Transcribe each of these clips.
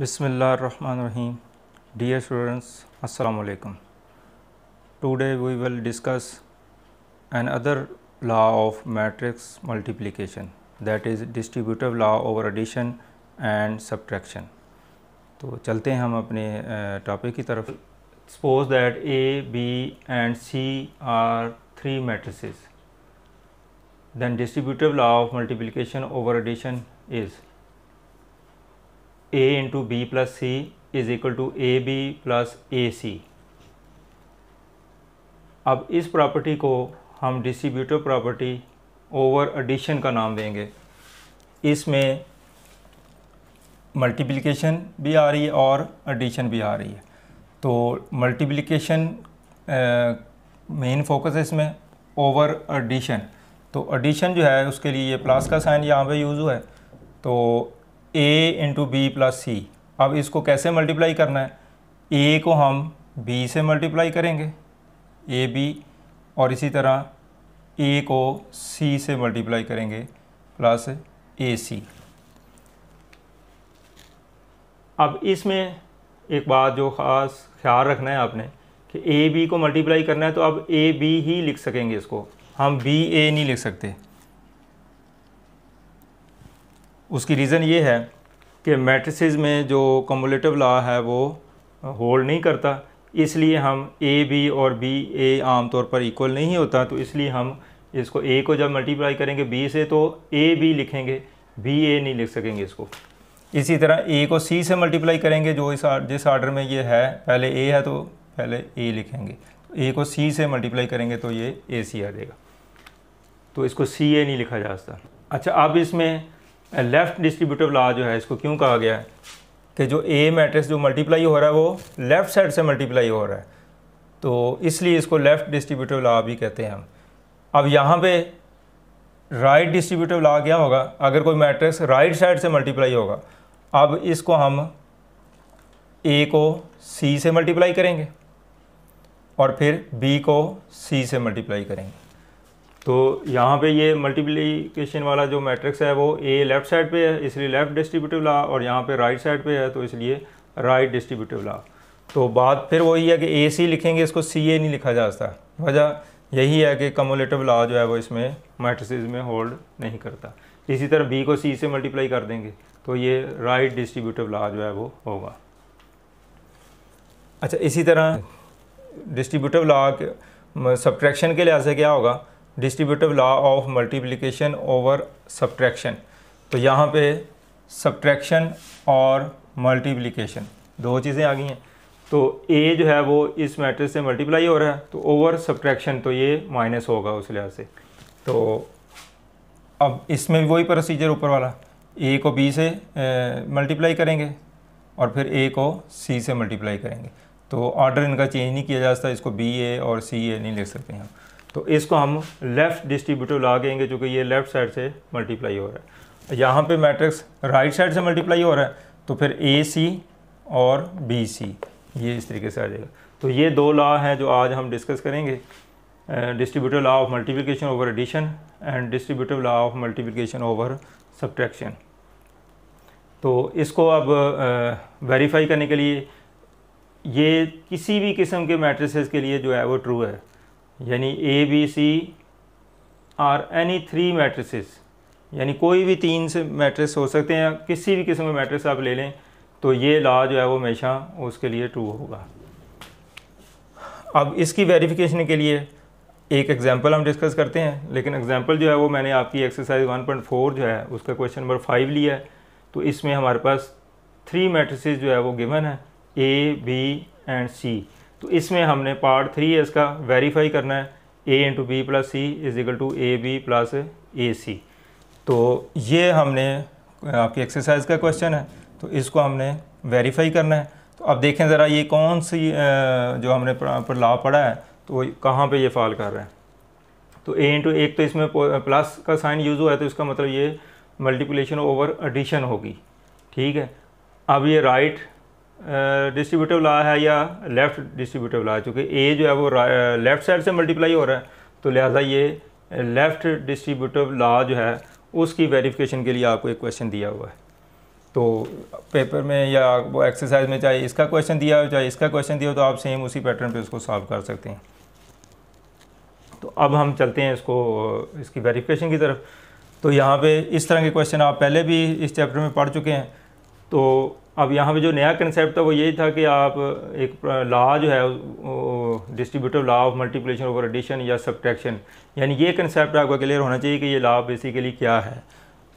Bismillahirrahmanirrahim. Dear students, Assalamu alaikum. Today we will discuss another law of matrix multiplication that is distributive law over addition and subtraction. तो चलते हैं हम अपने topic की तरफ suppose that A B and C are three matrices. Then distributive law of multiplication over addition is A into B plus C is equal to A B plus A C अब इस property को हम distributive property over addition का नाम देंगे इसमें multiplication भी आ रही है और एडिशन भी आ रही है तो मल्टीप्लिकेशन मेन फोकस है इसमें ओवर एडिशन तो एडिशन जो है उसके लिए ये प्लस का साइन यहाँ पे यूज़ हुआ है तो A into B plus C अब इसको कैसे मल्टीप्लाई करना है ए को हम बी से मल्टीप्लाई करेंगे ए बी और इसी तरह ए को सी से मल्टीप्लाई करेंगे प्लस ए सी अब इसमें एक बात जो ख़ास ख्याल रखना है आपने कि ए बी को मल्टीप्लाई करना है तो अब ए बी ही लिख सकेंगे इसको हम बी ए नहीं लिख सकते उसकी रीज़न ये है कि मैट्रिसेस में जो कम्बोलेटिव लॉ है वो होल्ड नहीं करता इसलिए हम ए बी और बी ए आम तौर पर इक्वल नहीं होता तो इसलिए हम इसको ए को जब मल्टीप्लाई करेंगे बी से तो ए बी लिखेंगे बी ए नहीं लिख सकेंगे इसको इसी तरह ए को सी से मल्टीप्लाई करेंगे जो इस जिस ऑर्डर में ये है पहले ए है तो पहले ए लिखेंगे ए तो को सी से मल्टीप्लाई करेंगे तो ये ए सी आ जाएगा तो इसको सी ए नहीं लिखा जा सकता अच्छा अब इसमें लेफ़्ट डिस्ट्रीब्यूटिव लॉ जो है इसको क्यों कहा गया है कि जो ए मैट्रिक्स जो मल्टीप्लाई हो रहा है वो लेफ़्ट साइड से मल्टीप्लाई हो रहा है तो इसलिए इसको लेफ़्ट डिस्ट्रीब्यूटिव लॉ भी कहते हैं हम अब यहाँ पे राइट डिस्ट्रीब्यूटिव लॉ क्या होगा अगर कोई मैट्रिक्स राइट साइड से मल्टीप्लाई होगा अब इसको हम ए को सी से मल्टीप्लाई करेंगे और फिर बी को सी से मल्टीप्लाई करेंगे तो यहाँ पे ये मल्टीप्लीकेशन वाला जो मैट्रिक्स है वो ए लेफ्ट साइड पे है इसलिए लेफ्ट डिस्ट्रीब्यूटिव ला और यहाँ पे राइट साइड पे है तो इसलिए राइट डिस्ट्रीब्यूटिव ला तो बात फिर वही है कि ए सी लिखेंगे इसको सी ए नहीं लिखा जा सकता वजह यही है कि कमोलेटिव ला जो है वो इसमें मैट्रिसेज में होल्ड नहीं करता इसी तरह बी को सी से मल्टीप्लाई कर देंगे तो ये राइट डिस्ट्रीब्यूटिव ला जो है वो होगा अच्छा इसी तरह डिस्ट्रीब्यूटिव ला सब्ट्रैक्शन के लिहाज से क्या होगा distributive law of multiplication over subtraction तो यहाँ पे सब्ट्रैक्शन और मल्टीप्लिकेशन दो चीज़ें आ गई हैं तो ए जो है वो इस मैट्रिक्स से मल्टीप्लाई हो रहा है तो ओवर सब्ट्रैक्शन तो ये माइनस होगा उस लिहाज से तो अब इसमें भी वही प्रोसीजर ऊपर वाला ए को बी से मल्टीप्लाई करेंगे और फिर ए को सी से मल्टीप्लाई करेंगे तो ऑर्डर इनका चेंज नहीं किया जा सकता इसको बी ए और सी ए नहीं लिख सकते हैं तो इसको हम लेफ़्ट डिस्ट्रीब्यूटिव ला कहेंगे चूँकि ये लेफ़्ट साइड से मल्टीप्लाई हो रहा है यहाँ पे मैट्रिक्स राइट साइड से मल्टीप्लाई हो रहा है तो फिर ए सी और बी सी ये इस तरीके से आ जाएगा तो ये दो लॉ हैं जो आज हम डिस्कस करेंगे distributive law of multiplication over addition and distributive law of multiplication over subtraction तो इसको अब वेरीफाई करने के लिए ये किसी भी किस्म के मैट्रिसेस के लिए जो है वो ट्रू है यानी A B C are any three matrices यानी कोई भी तीन से मैट्रिक्स हो सकते हैं किसी भी किस्म का मैट्रिक्स आप ले लें तो ये लॉ जो है वो हमेशा उसके लिए ट्रू होगा अब इसकी वेरिफिकेशन के लिए एक एग्जांपल हम डिस्कस करते हैं लेकिन एग्जांपल जो है वो मैंने आपकी एक्सरसाइज 1.4 जो है उसका क्वेश्चन नंबर फाइव लिया है तो इसमें हमारे पास थ्री मैट्रिसेस जो है वो गिवन है ए बी एंड सी तो इसमें हमने पार्ट थ्री है इसका वेरीफाई करना है A into B plus C is equal to A B plus A C तो ये हमने आपकी एक्सरसाइज का क्वेश्चन है तो इसको हमने वेरीफाई करना है तो अब देखें ज़रा ये कौन सी जो हमने लाभ पढ़ा है तो कहाँ पे ये फॉल कर रहे हैं तो ए इंटू एक तो इसमें प्लस का साइन यूज़ हुआ है तो इसका मतलब ये मल्टीप्लेशन ओवर एडिशन होगी ठीक है अब ये राइट डिस्ट्रीब्यूटिव ला है या लेफ़्ट डिस्ट्रीब्यूटिव ला चूँकि ए जो है वो लेफ़्ट साइड से मल्टीप्लाई हो रहा है तो लिहाजा ये लेफ़्ट डिस्ट्रीब्यूटिव ला जो है उसकी वेरिफिकेशन के लिए आपको एक क्वेश्चन दिया हुआ है तो पेपर में या वो एक्सरसाइज में चाहे इसका क्वेश्चन दिया हो चाहे इसका क्वेश्चन दिया हो तो आप सेम उसी पैटर्न पे उसको सॉल्व कर सकते हैं तो अब हम चलते हैं इसको इसकी वेरिफिकेशन की तरफ तो यहाँ पे इस तरह के क्वेश्चन आप पहले भी इस चैप्टर में पढ़ चुके हैं तो अब यहाँ पे जो नया कंसेप्ट था वो यही था कि आप एक ला जो है distributive law of multiplication over addition या सब्ट्रैक्शन यानी ये कंसेप्ट आपका क्लियर होना चाहिए कि ये ला बेसिकली क्या है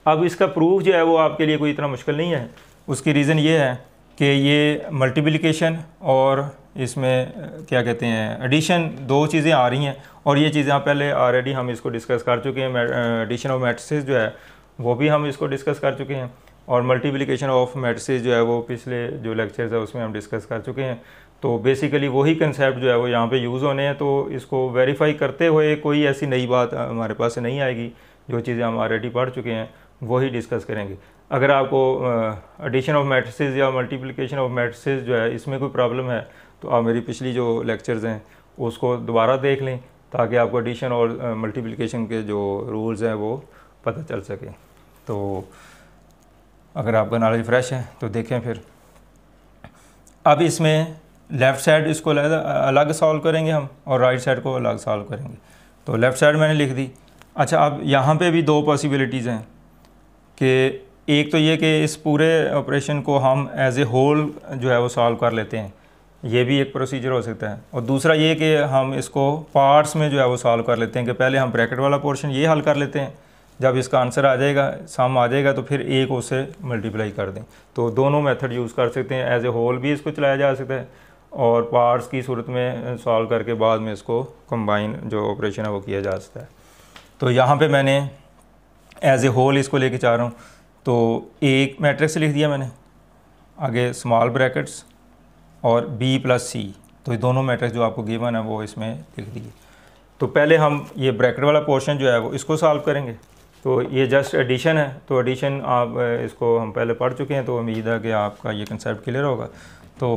अब इसका प्रूफ जो है वो आपके लिए कोई इतना मुश्किल नहीं है उसकी रीज़न ये है कि ये मल्टीप्लिकेशन और इसमें क्या कहते हैं एडिशन दो चीज़ें आ रही हैं और ये चीज़ें पहले ऑलरेडी हम इसको डिस्कस कर चुके हैं एडिशन ऑफ मैट्रिसेस जो है वो भी हम इसको डिस्कस कर चुके हैं और मल्टीप्लिकेशन ऑफ मैट्रिसेस जो है वो पिछले जो लेक्चर्स है उसमें हम डिस्कस कर चुके हैं तो बेसिकली वही कंसेप्ट जो है वो यहाँ पे यूज़ होने हैं तो इसको वेरीफाई करते हुए कोई ऐसी नई बात हमारे पास नहीं आएगी जो चीज़ें हम ऑलरेडी पढ़ चुके हैं वही डिस्कस करेंगे अगर आपको एडिशन ऑफ मैट्रिसेस या मल्टीप्लिकेशन ऑफ मैट्रिसेस जो है इसमें कोई प्रॉब्लम है तो आप मेरी पिछली जो लेक्चर्स हैं उसको दोबारा देख लें ताकि आपको एडिशन और मल्टीप्लिकेशन के जो रूल्स हैं वो पता चल सके तो अगर आपका नॉलेज फ्रेश है तो देखें फिर अब इसमें लेफ़्ट साइड इसको अलग सॉल्व करेंगे हम और राइट साइड को अलग सॉल्व करेंगे तो लेफ़्ट साइड मैंने लिख दी अच्छा अब यहाँ पे भी दो पॉसिबिलिटीज़ हैं कि एक तो ये कि इस पूरे ऑपरेशन को हम एज ए होल जो है वो सॉल्व कर लेते हैं ये भी एक प्रोसीजर हो सकता है और दूसरा ये कि हम इसको पार्ट्स में जो है वो सॉल्व कर लेते हैं कि पहले हम ब्रैकेट वाला पोर्शन ये हल कर लेते हैं जब इसका आंसर आ जाएगा सम आ जाएगा तो फिर ए को उससे मल्टीप्लाई कर दें तो दोनों मेथड यूज़ कर सकते हैं एज ए होल भी इसको चलाया जा सकता है और पार्ट्स की सूरत में सॉल्व करके बाद में इसको कंबाइन जो ऑपरेशन है वो किया जा सकता है तो यहाँ पे मैंने एज ए होल इसको लेके चाह रहा हूँ तो एक मैट्रिक्स लिख दिया मैंने आगे स्मॉल ब्रैकेट्स और बी प्लस सी तो ये दोनों मैट्रिक्स जो आपको गिवन है वो इसमें लिख दिए तो पहले हम ये ब्रैकेट वाला पोर्शन जो है वो इसको सॉल्व करेंगे तो ये जस्ट एडिशन है तो एडिशन आप इसको हम पहले पढ़ चुके हैं तो उम्मीद है कि आपका ये कंसेप्ट क्लियर होगा तो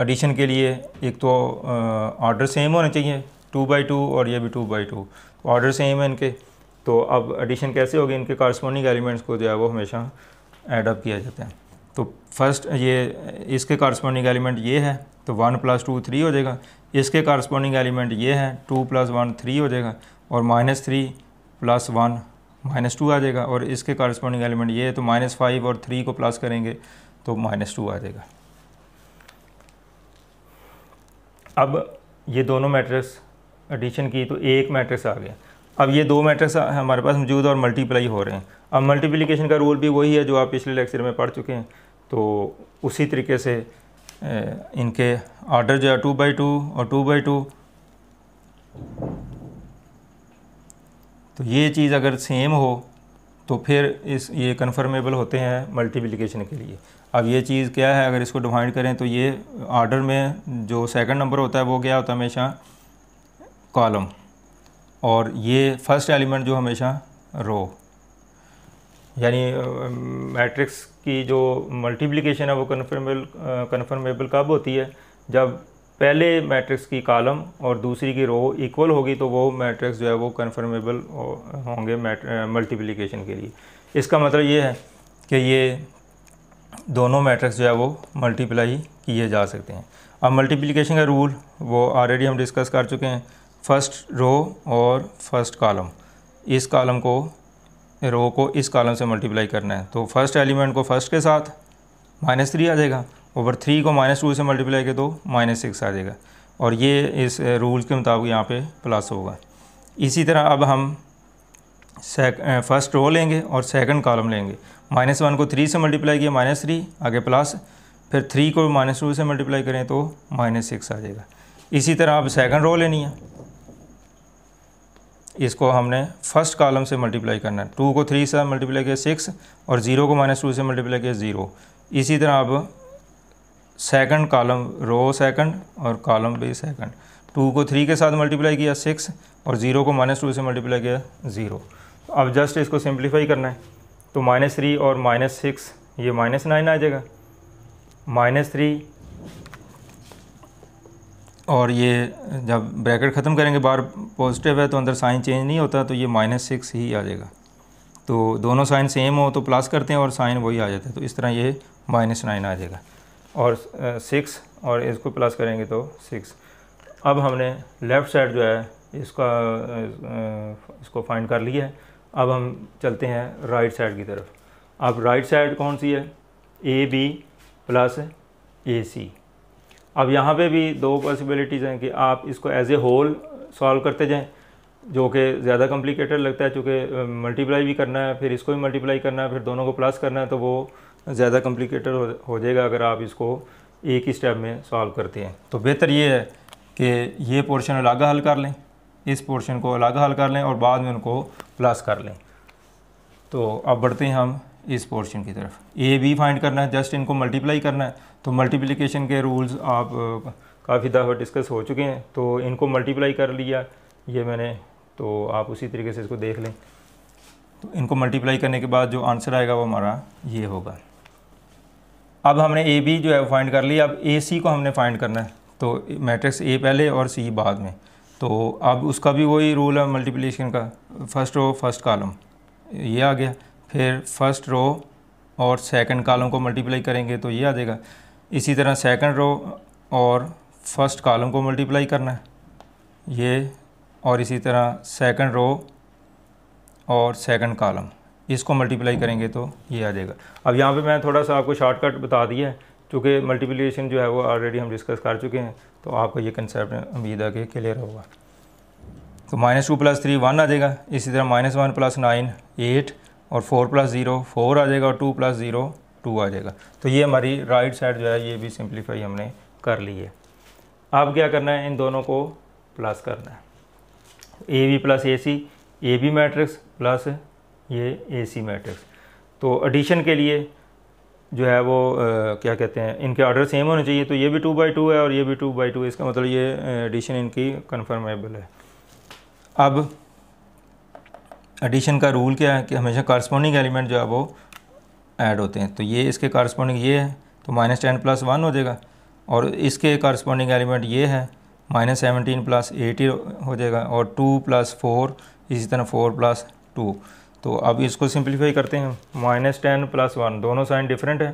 एडिशन के लिए एक तो ऑर्डर सेम होना चाहिए टू बाई टू और ये भी two by two order same है इनके तो अब एडिशन कैसे होगी इनके कॉरस्पॉन्डिंग एलिमेंट्स को जो है वो हमेशा एडअप किया जाता है तो फर्स्ट ये इसके कॉरस्पॉन्डिंग एलिमेंट ये है तो वन प्लस टू थ्री हो जाएगा इसके कॉरस्पॉन्डिंग एलिमेंट ये है टू प्लस वन थ्री हो जाएगा और minus three plus one minus two आ जाएगा और इसके कॉरस्पॉन्डिंग एलिमेंट ये है तो माइनस फाइव और थ्री को प्लस करेंगे तो माइनस टू आ जाएगा अब ये दोनों मैट्रिक्स एडिशन की तो एक मैट्रिक्स आ गया अब ये दो मैट्रिक्स हमारे पास मौजूद और मल्टीप्लाई हो रहे हैं अब मल्टीप्लिकेशन का रूल भी वही है जो आप पिछले लेक्चर में पढ़ चुके हैं तो उसी तरीके से इनके ऑर्डर जो है टू बाई टू और टू बाई टू तो ये चीज़ अगर सेम हो तो फिर इस ये कन्फर्मेबल होते हैं मल्टीप्लिकेशन के लिए अब ये चीज़ क्या है अगर इसको डिफाइन करें तो ये ऑर्डर में जो सेकंड नंबर होता है वो क्या होता है हमेशा कॉलम और ये फर्स्ट एलिमेंट जो हमेशा रो यानी मैट्रिक्स की जो मल्टीप्लिकेशन है वो कन्फर्मेबल कन्फर्मेबल कब होती है जब पहले मैट्रिक्स की कॉलम और दूसरी की रो इक्वल होगी तो वो मैट्रिक्स जो है वो कन्फर्मेबल होंगे मल्टीप्लिकेशन के लिए इसका मतलब ये है कि ये दोनों मैट्रिक्स जो है वो मल्टीप्लाई किए जा सकते हैं अब मल्टीप्लिकेशन का रूल वो ऑलरेडी हम डिस्कस कर चुके हैं फर्स्ट रो और फर्स्ट कॉलम इस कॉलम को रो को इस कॉलम से मल्टीप्लाई करना है तो फर्स्ट एलिमेंट को फर्स्ट के साथ माइनस थ्री आ जाएगा ओवर थ्री को माइनस टू से मल्टीप्लाई करें तो माइनस सिक्स आ जाएगा और ये इस रूल uh, के मुताबिक यहाँ पे प्लस होगा इसी तरह अब हम फर्स्ट रो uh, लेंगे और सेकंड कॉलम लेंगे माइनस वन को थ्री से मल्टीप्लाई किया माइनस थ्री आगे प्लस फिर थ्री को माइनस टू से मल्टीप्लाई करें तो माइनस सिक्स आ जाएगा इसी तरह अब सेकंड रो लेनी है इसको हमने फर्स्ट कॉलम से मल्टीप्लाई करना है टू को थ्री से मल्टीप्लाई किया सिक्स और ज़ीरो को माइनस टू से मल्टीप्लाई किया ज़ीरो इसी तरह अब सेकंड कॉलम रो सेकंड और कॉलम बी सेकंड टू को थ्री के साथ मल्टीप्लाई किया सिक्स और ज़ीरो को माइनस टू से मल्टीप्लाई किया ज़ीरो तो अब जस्ट इसको सिंप्लीफाई करना है तो माइनस थ्री और माइनस सिक्स ये माइनस नाइन आ जाएगा माइनस थ्री और ये जब ब्रैकेट ख़त्म करेंगे बार पॉजिटिव है तो अंदर साइन चेंज नहीं होता तो ये माइनस सिक्स ही आ जाएगा तो दोनों साइन सेम हो तो प्लस करते हैं और साइन वही आ जाता है तो इस तरह ये माइनस नाइन आ जाएगा और सिक्स और इसको प्लस करेंगे तो सिक्स अब हमने लेफ़्ट साइड जो है इसका इसको फाइंड कर लिया है अब हम चलते हैं राइट साइड की तरफ अब राइट साइड कौन सी है A B plus A C अब यहाँ पे भी दो पॉसिबिलिटीज़ हैं कि आप इसको एज ए होल सॉल्व करते जाएं जो कि ज़्यादा कॉम्प्लिकेटेड लगता है चूँकि मल्टीप्लाई भी करना है फिर इसको भी मल्टीप्लाई करना है फिर दोनों को प्लस करना है तो वो ज़्यादा कॉम्प्लिकेटेड हो, हो जाएगा अगर आप इसको एक ही स्टेप में सॉल्व करते हैं तो बेहतर ये है कि ये पोर्शन अलग हल कर लें इस पोर्शन को अलग हल कर लें और बाद में उनको प्लस कर लें तो अब बढ़ते हैं हम इस पोर्शन की तरफ ए बी फाइंड करना है जस्ट इनको मल्टीप्लाई करना है तो मल्टीप्लिकेशन के रूल्स आप काफ़ी दफ़ा डिस्कस हो चुके हैं तो इनको मल्टीप्लाई कर लिया ये मैंने तो आप उसी तरीके से इसको देख लें तो इनको मल्टीप्लाई करने के बाद जो आंसर आएगा वो हमारा ये होगा अब हमने ए बी जो है वो फाइंड कर लिया अब ए सी को हमने फाइंड करना है तो मैट्रिक्स ए पहले और सी बाद में तो अब उसका भी वही रूल है मल्टीप्लिकेशन का फर्स्ट रो फर्स्ट कॉलम ये आ गया फिर फर्स्ट रो और सेकंड कॉलम को मल्टीप्लाई करेंगे तो ये आ जाएगा इसी तरह सेकंड रो और फर्स्ट कॉलम को मल्टीप्लाई करना है ये और इसी तरह सेकंड रो और सेकंड कॉलम इसको मल्टीप्लाई करेंगे तो ये आ जाएगा अब यहाँ पे मैं थोड़ा सा आपको शॉर्टकट बता दिया है क्योंकि मल्टीप्लिकेशन जो है वो ऑलरेडी हम डिस्कस कर चुके हैं तो आपको ये कंसेप्ट उम्मीद है कि क्लियर होगा तो minus two plus three one आ जाएगा इसी तरह minus one plus nine eight और फोर प्लस ज़ीरो फोर आ जाएगा और टू प्लस ज़ीरो टू आ जाएगा तो ये हमारी राइट साइड जो है ये भी सिंप्लीफाई हमने कर ली है अब क्या करना है इन दोनों को प्लस करना है A B plus A C A B matrix plus ये ए सी मैट्रिक्स तो एडिशन के लिए जो है वो आ, क्या कहते हैं इनके ऑर्डर सेम होने चाहिए तो ये भी टू बाई टू है और ये भी टू बाई टू इसका मतलब ये एडिशन इनकी कन्फर्मेबल है अब एडिशन का रूल क्या है कि हमेशा कॉरस्पॉन्डिंग एलिमेंट जो है वो ऐड होते हैं तो ये इसके कॉरस्पॉन्डिंग ये है तो माइनस टेन प्लस वन हो जाएगा और इसके कॉरस्पॉन्डिंग एलिमेंट ये है माइनस सेवनटीन प्लस एटी हो जाएगा और टू प्लस फोर इसी तरह फोर प्लस टू तो अब इसको सिंप्लीफाई करते हैं माइनस टेन प्लस वन दोनों साइन डिफरेंट है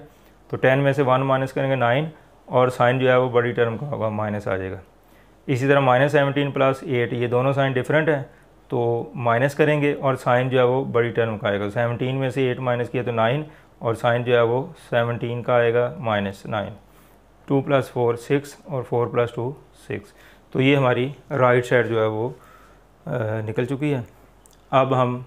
तो टेन में से वन माइनस करेंगे नाइन और साइन जो है वो बड़ी टर्म का होगा माइनस आ जाएगा इसी तरह माइनस सेवनटीन प्लस एट ये दोनों साइन डिफरेंट है तो माइनस करेंगे और साइन जो है वो बड़ी टर्म का आएगा सेवनटीन में से एट माइनस किया तो नाइन और साइन जो है वो सेवनटीन का आएगा minus nine two plus four six और फोर प्लस टू सिक्स तो ये हमारी राइट साइड जो है वो आ, निकल चुकी है अब हम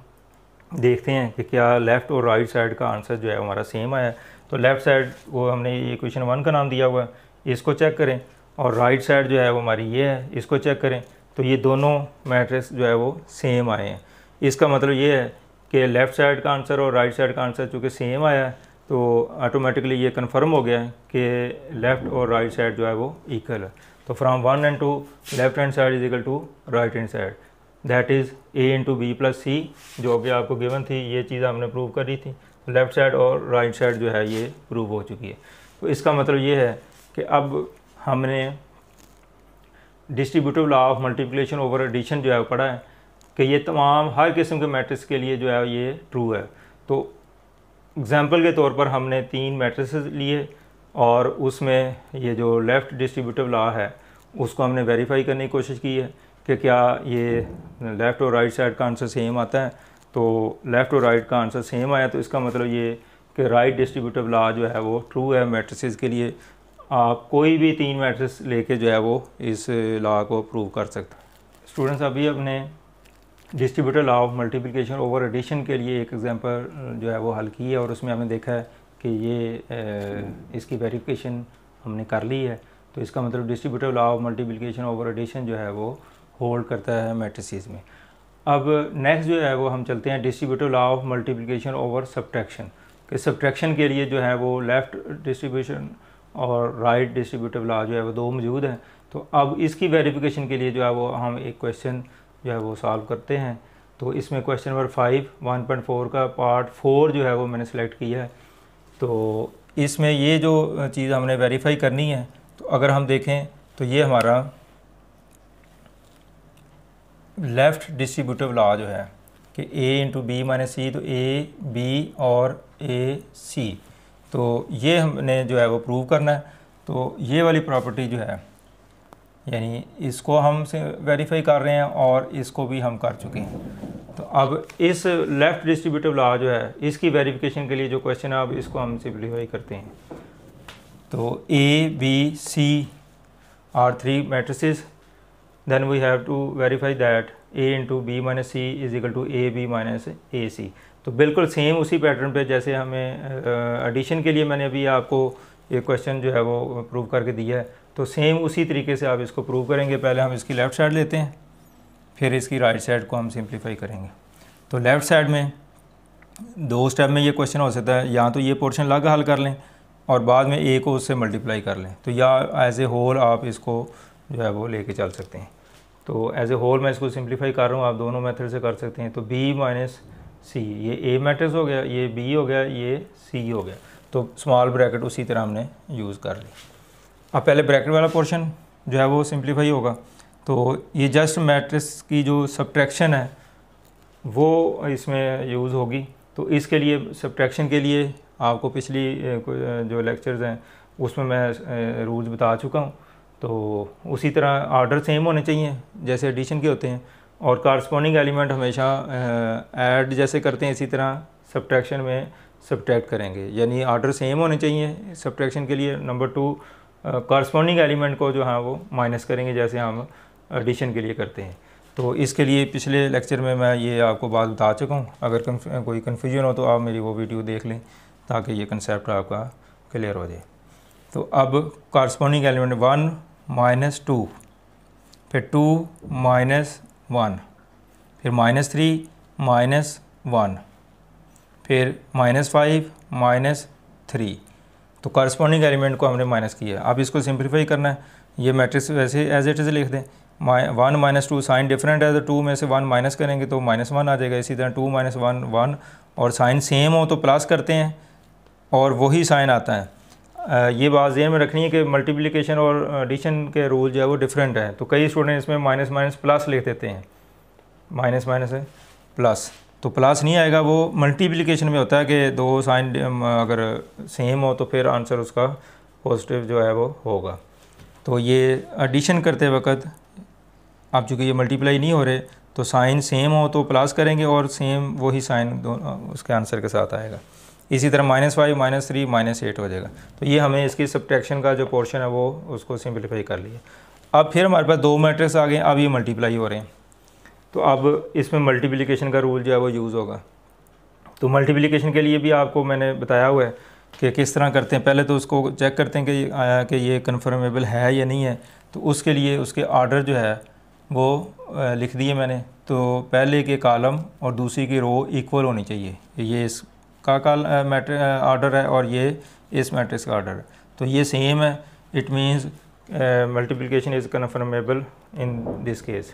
देखते हैं कि क्या लेफ़्ट और राइट साइड का आंसर जो है हमारा सेम आया तो लेफ़्ट साइड वो हमने ये क्वेश्चन वन का नाम दिया हुआ है इसको चेक करें और राइट साइड जो है वो हमारी ये है इसको चेक करें तो ये दोनों मैट्रिक्स जो है वो सेम आए हैं इसका मतलब ये है कि लेफ़्ट साइड का आंसर और राइट साइड का आंसर चूँकि सेम आया है तो ऑटोमेटिकली ये कन्फर्म हो गया है कि लेफ़्ट और राइट साइड जो है वो इक्वल है तो from one and two left hand side is equal to right hand side that is A into B plus C जो कि आपको गिवन थी ये चीज़ हमने प्रूव करी थी लेफ़्ट साइड और राइट साइड जो है ये प्रूव हो चुकी है तो इसका मतलब ये है कि अब हमने distributive law of multiplication over addition जो है पढ़ा है कि ये तमाम हर किस्म के मैट्रिक्स के लिए जो है ये ट्रू है तो एग्ज़ाम्पल के तौर पर हमने तीन मैट्रिक्स लिए और उसमें ये जो लेफ़्ट डिस्ट्रीब्यूटिव लॉ है उसको हमने वेरीफाई करने की कोशिश की है कि क्या ये लेफ़्ट और राइट साइड का आंसर सेम आता है तो लेफ़्ट और राइट का आंसर सेम आया तो इसका मतलब ये कि राइट डिस्ट्रीब्यूटिव ला जो है वो ट्रू है मैट्रिसेस के लिए आप कोई भी तीन मैट्रिक्स लेके जो है वो इस ला को प्रूव कर सकते हैं स्टूडेंट्स अभी अपने distributor law of multiplication over addition के लिए एक एग्जांपल जो है वो हल की है और उसमें हमने देखा है कि ये ए, इसकी वेरिफिकेशन हमने कर ली है तो इसका मतलब distributor law of multiplication over addition जो है वो होल्ड करता है मैट्रिसेस में अब नेक्स्ट जो है वो हम चलते हैं distributive law of multiplication over subtraction कि सब्ट्रैक्शन के लिए जो है वो लेफ़्ट डिस्ट्रीब्यूशन और राइट डिस्ट्रीब्यूटिव लॉ जो है वो दो मौजूद हैं तो अब इसकी वेरिफिकेशन के लिए जो है वो हम एक क्वेश्चन जो है वो सॉल्व करते हैं तो इसमें question number five one point four का पार्ट फोर जो है वो मैंने सेलेक्ट किया है तो इसमें ये जो चीज़ हमने वेरीफाई करनी है तो अगर हम देखें तो ये हमारा लेफ़्ट डिस्ट्रीब्यूटिव लॉ जो है कि A into B minus C तो ए बी और ए सी तो ये हमने जो है वो प्रूव करना है तो ये वाली प्रॉपर्टी जो है यानी इसको हम से वेरीफाई कर रहे हैं और इसको भी हम कर चुके हैं तो अब इस लेफ़्ट डिस्ट्रीब्यूटिव लॉ जो है इसकी वेरीफिकेशन के लिए जो क्वेश्चन है अब इसको हम सिंप्लीफाई करते हैं तो A B C are three matrices then we have to verify that a into B minus C is equal to A B minus A C तो बिल्कुल सेम उसी पैटर्न पे जैसे हमें एडिशन के लिए मैंने अभी आपको ये क्वेश्चन जो है वो प्रूव करके दिया है तो सेम उसी तरीके से आप इसको प्रूव करेंगे पहले हम इसकी लेफ़्ट साइड लेते हैं फिर इसकी राइट right साइड को हम सिंप्लीफाई करेंगे तो लेफ़्ट साइड में दो स्टेप में ये क्वेश्चन हो सकता है या तो ये पोर्शन अलग हल कर लें और बाद में ए को उससे मल्टीप्लाई कर लें तो या एज ए होल आप इसको जो है वो लेके चल सकते हैं तो एज ए होल मैं इसको सिंप्लीफाई कर रहा हूँ आप दोनों मेथड से कर सकते हैं तो बी माइनस सी ये ए मैट्रिक्स हो गया ये बी हो गया ये सी हो गया तो स्मॉल ब्रैकेट उसी तरह हमने यूज़ कर ली अब पहले ब्रैकेट वाला पोर्शन जो है वो सिंप्लीफाई होगा तो ये जस्ट मैट्रिक्स की जो सब्ट्रैक्शन है वो इसमें यूज़ होगी तो इसके लिए सब्ट्रैक्शन के लिए आपको पिछली जो लेक्चर्स हैं उसमें मैं रूल्स बता चुका हूँ तो उसी तरह ऑर्डर सेम होने चाहिए जैसे एडिशन के होते हैं और कॉरस्पॉन्डिंग एलिमेंट हमेशा ऐड जैसे करते हैं इसी तरह सब्ट्रैक्शन में सब्ट्रैक्ट करेंगे यानी आर्डर सेम होने चाहिए सब्ट्रैक्शन के लिए नंबर टू कॉरस्पॉन्डिंग एलिमेंट को जो है वो माइनस करेंगे जैसे हम एडिशन के लिए करते हैं तो इसके लिए पिछले लेक्चर में मैं ये आपको बात बता चुका हूँ अगर कन्फ, कोई कन्फ्यूजन हो तो आप मेरी वो वीडियो देख लें ताकि ये कंसेप्ट आपका क्लियर हो जाए तो अब corresponding element one minus two फिर टू माइनस वन फिर माइनस थ्री माइनस वन फिर माइनस फाइव माइनस थ्री तो करस्पॉन्डिंग एलिमेंट को हमने माइनस किया अब इसको सिंप्लीफाई करना है ये मैट्रिक्स वैसे एज इट इज़ लिख दें one minus two sign different है तो टू में से वन माइनस करेंगे तो माइनस वन आ जाएगा इसी तरह टू माइनस वन वन और साइन सेम हो तो प्लस करते हैं और वही साइन आता है ये बात जहन में रखनी है कि मल्टीप्लिकेशन और एडिशन के रूल जो है वो डिफरेंट है तो कई स्टूडेंट इसमें माइनस माइनस प्लस लिख देते हैं माइनस माइनस है प्लस तो प्लस नहीं आएगा वो मल्टीप्लिकेशन में होता है कि दो साइन अगर सेम हो तो फिर आंसर उसका पॉजिटिव जो है वो होगा तो ये एडिशन करते वक्त अब चूँकि ये मल्टीप्लाई नहीं हो रहे तो साइन सेम हो तो प्लस करेंगे और सेम वही साइन उसके आंसर के साथ आएगा इसी तरह minus five minus three minus eight हो जाएगा तो ये हमें इसकी सब्ट्रैक्शन का जो पोर्शन है वो उसको सिंप्लीफाई कर लिया अब फिर हमारे पास दो मैट्रिक्स आ गए अब ये मल्टीप्लाई हो रहे हैं तो अब इसमें मल्टीप्लिकेशन का रूल जो है वो यूज़ होगा तो मल्टीप्लिकेशन के लिए भी आपको मैंने बताया हुआ है कि किस तरह करते हैं पहले तो उसको चेक करते हैं कि आया कि ये कन्फर्मेबल है या नहीं है तो उसके लिए उसके आर्डर जो है वो लिख दिए मैंने तो पहले के कॉलम और दूसरी की रो इक्वल होनी चाहिए ये इस का का मैट्रिक आर्डर है और ये इस मैट्रिक्स का आर्डर है तो ये सेम है it means multiplication is conformable in this case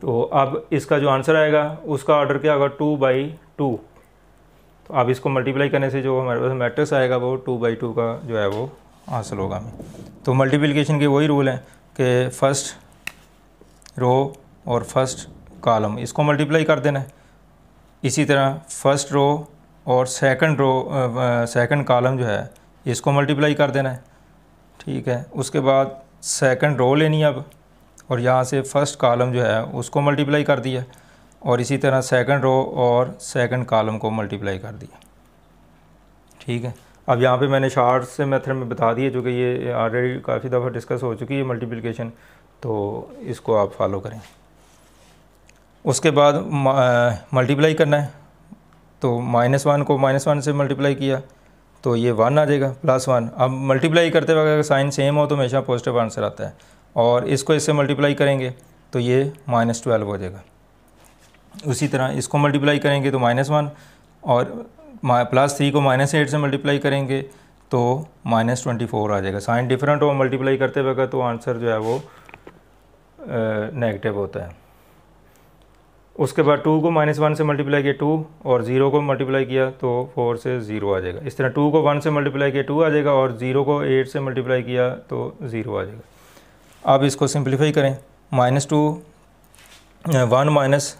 तो अब इसका जो आंसर आएगा उसका ऑर्डर क्या होगा टू बाई टू तो अब इसको मल्टीप्लाई करने से जो हमारे पास मैट्रिक्स आएगा वो टू बाई टू का जो है वो हासिल होगा हमें तो मल्टीप्लिकेशन के वही रूल हैं कि फ़र्स्ट रो और फर्स्ट कॉलम इसको मल्टीप्लाई कर देना है इसी तरह फर्स्ट रो और सेकंड रो सेकंड कॉलम जो है इसको मल्टीप्लाई कर देना है ठीक है उसके बाद सेकंड रो लेनी है अब और यहाँ से फर्स्ट कॉलम जो है उसको मल्टीप्लाई कर दिया और इसी तरह सेकंड रो और सेकंड कॉलम को मल्टीप्लाई कर दिया ठीक है अब यहाँ पे मैंने शार्ट से मेथड में बता दिए चूँकि ये ऑलरेडी काफ़ी दफ़ा डिस्कस हो चुकी है मल्टीप्लिकेशन तो इसको आप फॉलो करें उसके बाद मल्टीप्लाई करना है तो माइनस वन को माइनस वन से मल्टीप्लाई किया तो ये वन आ जाएगा प्लस वन अब मल्टीप्लाई करते वक्त अगर साइन सेम हो तो हमेशा पॉजिटिव आंसर आता है और इसको इससे मल्टीप्लाई करेंगे तो ये माइनस ट्वेल्व हो जाएगा उसी तरह इसको मल्टीप्लाई करेंगे तो माइनस वन और प्लस थ्री को माइनस एट से मल्टीप्लाई करेंगे तो माइनस ट्वेंटी फोर आ जाएगा साइन डिफरेंट हो मल्टीप्लाई करते वक्त तो आंसर जो है वो नेगेटिव होता है उसके बाद टू को माइनस वन से मल्टीप्लाई किया टू और ज़ीरो को मल्टीप्लाई किया तो फोर से ज़ीरो आ जाएगा इस तरह टू को वन से मल्टीप्लाई किया टू आ जाएगा और ज़ीरो को एट से मल्टीप्लाई किया तो ज़ीरो आ जाएगा अब इसको सिंप्लीफाई करें minus two one minus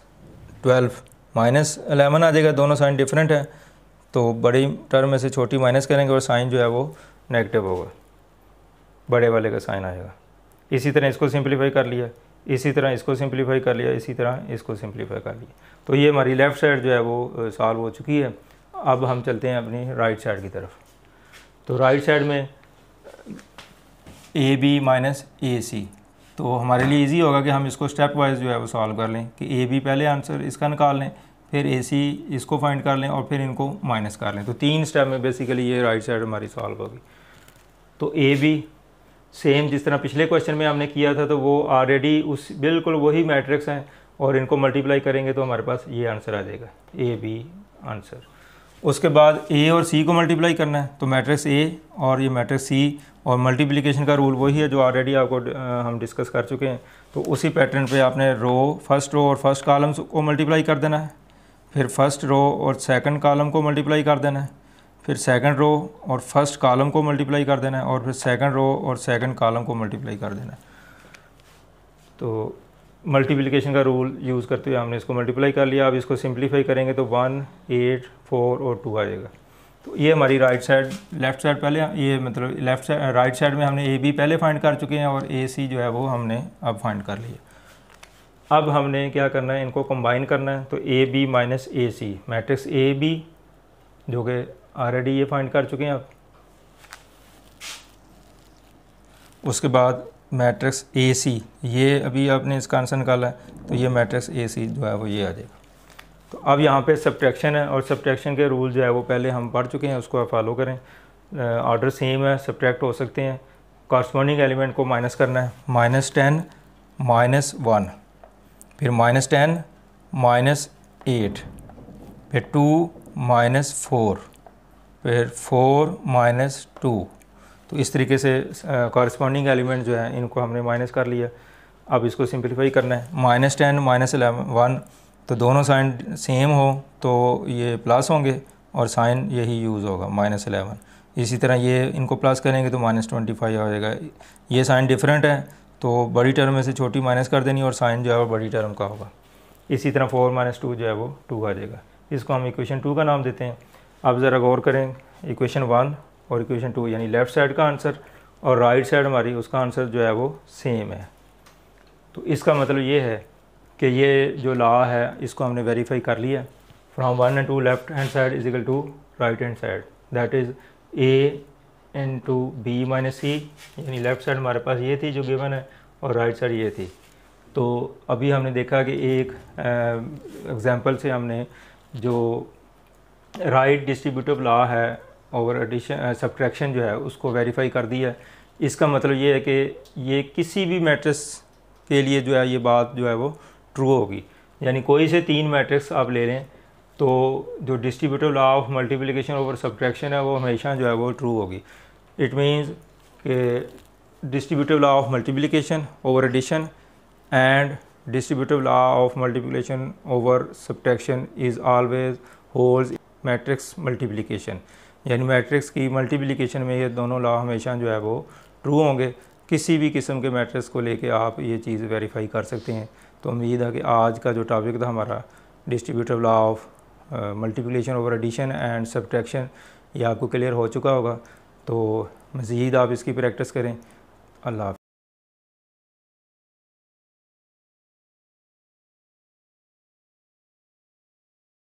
twelve minus eleven आ जाएगा दोनों साइन डिफरेंट है तो बड़ी टर्म में से छोटी माइनस करेंगे और साइन जो है वो नेगेटिव होगा बड़े वाले का साइन आएगा इसी तरह इसको सिंप्लीफाई कर लिया इसी तरह इसको सिंप्लीफाई कर लिया इसी तरह इसको सिंप्लीफाई कर लिया तो ये हमारी लेफ़्ट साइड जो है वो सॉल्व हो चुकी है अब हम चलते हैं अपनी राइट साइड की तरफ तो राइट साइड में ए बी माइनस ए सी तो हमारे लिए इजी होगा कि हम इसको स्टेप वाइज जो है वो सॉल्व कर लें कि ए बी पहले आंसर इसका निकाल लें फिर ए सी इसको फाइंड कर लें और फिर इनको माइनस कर लें तो तीन स्टेप में बेसिकली ये राइट साइड हमारी सॉल्व होगी तो ए बी सेम जिस तरह पिछले क्वेश्चन में हमने किया था तो वो ऑलरेडी उस बिल्कुल वही मैट्रिक्स हैं और इनको मल्टीप्लाई करेंगे तो हमारे पास ये आंसर आ जाएगा ए बी आंसर उसके बाद ए और सी को मल्टीप्लाई करना है तो मैट्रिक्स ए और ये मैट्रिक्स सी और मल्टीप्लिकेशन का रूल वही है जो ऑलरेडी आपको हम डिस्कस कर चुके हैं तो उसी पैटर्न पे आपने रो फर्स्ट रो और फर्स्ट कॉलम्स को मल्टीप्लाई कर देना है फिर फर्स्ट रो और सेकंड कॉलम को मल्टीप्लाई कर देना है फिर सेकंड रो और फर्स्ट कॉलम को मल्टीप्लाई कर देना है और फिर सेकंड रो और सेकंड कॉलम को मल्टीप्लाई कर देना है तो मल्टीप्लिकेशन का रूल यूज़ करते हुए हमने इसको मल्टीप्लाई कर लिया अब इसको सिंप्लीफाई करेंगे तो वन एट फोर और टू आ जाएगा तो ये हमारी राइट साइड लेफ़्ट साइड पहले ये मतलब लेफ़्ट साइड राइट साइड में हमने ए बी पहले फाइंड कर चुके हैं और ए सी जो है वो हमने अब फाइंड कर लिया अब हमने क्या करना है इनको कंबाइन करना है तो A B minus A C matrix A B जो कि ऑलरेडी ये फाइंड कर चुके हैं आप उसके बाद मैट्रिक्स ए सी ये अभी आपने इसका आंसर निकाला है तो ये मैट्रिक्स ए सी जो है वो ये आ जाएगा तो अब यहाँ पे सब्ट्रैक्शन है और सब्ट्रैक्शन के रूल जो है वो पहले हम पढ़ चुके हैं उसको आप फॉलो करें ऑर्डर सेम है सब्ट्रैक्ट हो सकते हैं कॉरस्पॉन्डिंग एलिमेंट को माइनस करना है माइनस टेन माइनस वन फिर माइनस टेन माइनस एट फिर टू माइनस फोर फिर फोर माइनस टू तो इस तरीके से कॉरस्पॉन्डिंग एलिमेंट जो है इनको हमने माइनस कर लिया अब इसको सिंप्लीफाई करना है minus ten minus eleven one तो दोनों साइन सेम हो तो ये प्लस होंगे और साइन यही यूज़ होगा माइनस एलेवन इसी तरह ये इनको प्लस करेंगे तो माइनस ट्वेंटी फाइव हो जाएगा ये साइन डिफरेंट है तो बड़ी टर्म में से छोटी माइनस कर देनी और साइन जो है वो बड़ी टर्म का होगा इसी तरह फोर माइनस टू जो है वो टू आ जाएगा इसको हम इक्वेशन टू का नाम देते हैं आप ज़रा गौर करें इक्वेशन वन और इक्वेशन टू यानी लेफ़्ट साइड का आंसर और राइट साइड हमारी उसका आंसर जो है वो सेम है तो इसका मतलब ये है कि ये जो लॉ है इसको हमने वेरीफाई कर लिया from one and two left hand side is equal to right hand side that is A into B minus C यानी लेफ़्ट साइड हमारे पास ये थी जो गिवन है और राइट साइड ये थी तो अभी हमने देखा कि एक एग्ज़ाम्पल से हमने जो राइट डिस्ट्रीब्यूटिव लॉ है और एडिशन सब्ट्रैक्शन जो है उसको वेरीफाई कर दिया है इसका मतलब ये है कि ये किसी भी मैट्रिक्स के लिए जो है ये बात जो है वो ट्रू होगी यानी कोई से तीन मैट्रिक्स आप ले लें तो जो distributive law of multiplication over subtraction है वो हमेशा जो है वो ट्रू होगी इट मीन्स कि distributive law of multiplication over addition and distributive law of multiplication over subtraction is always hold matrix multiplication यानी मैट्रिक्स की मल्टीप्लिकेशन में ये दोनों लॉ हमेशा जो है वो ट्रू होंगे किसी भी किस्म के मैट्रिक्स को लेके आप ये चीज़ वेरीफाई कर सकते हैं तो उम्मीद है कि आज का जो टॉपिक था हमारा distributive law of multiplication over addition and subtraction ये आपको क्लियर हो चुका होगा तो मज़ीद आप इसकी प्रैक्टिस करें अल्लाह